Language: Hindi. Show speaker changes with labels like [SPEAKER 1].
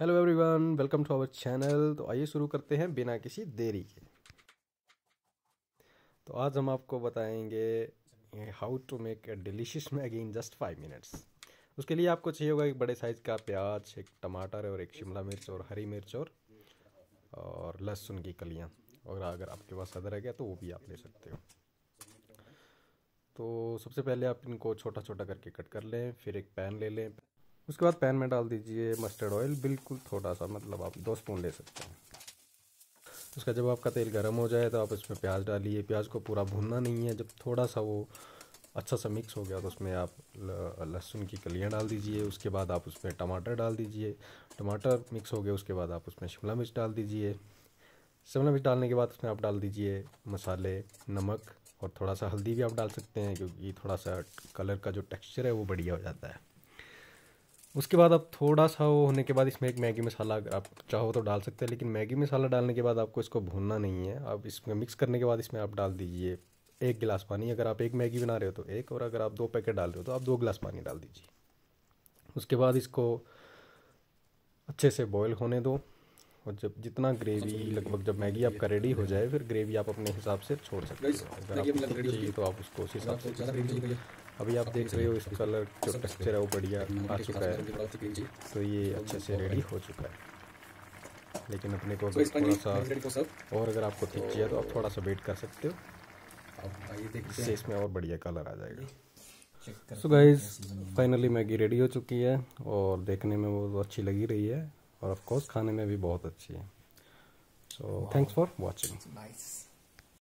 [SPEAKER 1] hello everyone welcome to our channel तो आइए शुरू करते हैं बिना किसी देरी के तो आज हम आपको बताएंगे how to make a delicious Maggi in just five minutes उसके लिए आपको चाहिए होगा एक बड़े साइज़ का प्याज एक टमाटर और एक शिमला मिर्च और हरी मिर्च और और लहसुन की कलियाँ और अगर आपके पास अदरक है गया, तो वो भी आप ले सकते हो तो सबसे पहले आप इनको छोटा छोटा करके कट कर लें फिर एक पैन ले लें उसके बाद पैन में डाल दीजिए मस्टर्ड ऑयल बिल्कुल थोड़ा सा मतलब आप दो स्पून ले सकते हैं उसका जब आपका तेल गर्म हो जाए तो आप इसमें प्याज डालिए प्याज को पूरा भूनना नहीं है जब थोड़ा सा वो अच्छा सा मिक्स हो गया तो उसमें आप लहसुन की कलियाँ डाल दीजिए उसके बाद आप उसमें टमाटर डाल दीजिए टमाटर मिक्स हो गया उसके बाद आप उसमें शिमला मिर्च डाल दीजिए शिमला मिर्च डालने के बाद उसमें आप डाल दीजिए मसाले नमक और थोड़ा सा हल्दी भी आप डाल सकते हैं क्योंकि थोड़ा सा कलर का जो टेक्स्चर है वो बढ़िया हो जाता है उसके बाद आप थोड़ा सा वो होने के बाद इसमें एक मैगी मसाला अगर आप चाहो तो डाल सकते हैं लेकिन मैगी मसाला डालने के बाद आपको इसको भूनना नहीं है आप इसमें मिक्स करने के बाद इसमें आप डाल दीजिए एक गिलास पानी अगर आप एक मैगी बना रहे हो तो एक और अगर आप दो पैकेट डाल रहे हो तो आप दो गिलास पानी डाल दीजिए उसके बाद इसको अच्छे से बॉयल होने दो और जब जितना ग्रेवी अच्छा, लगभग जब मैगी आपका रेडी हो जाए फिर ग्रेवी आप अपने हिसाब से छोड़ सकते हो अगर आपको चाहिए तो आप उसको उस हिसाब से अभी आप देख रहे हो इस कलर जो टेक्सचर है वो बढ़िया आ चुका है तो ये अच्छे से रेडी हो चुका है लेकिन अपने को अगर थोड़ा सा और अगर आपको ठीक चाहिए तो आप थोड़ा सा वेट कर सकते हो इससे इसमें और बढ़िया कलर आ जाएगा so guys finally Maggi ready हो चुकी है और देखने में वो तो अच्छी लगी रही है और ऑफ़ कोर्स खाने में भी बहुत अच्छी है सो थैंक्स फॉर वॉचिंग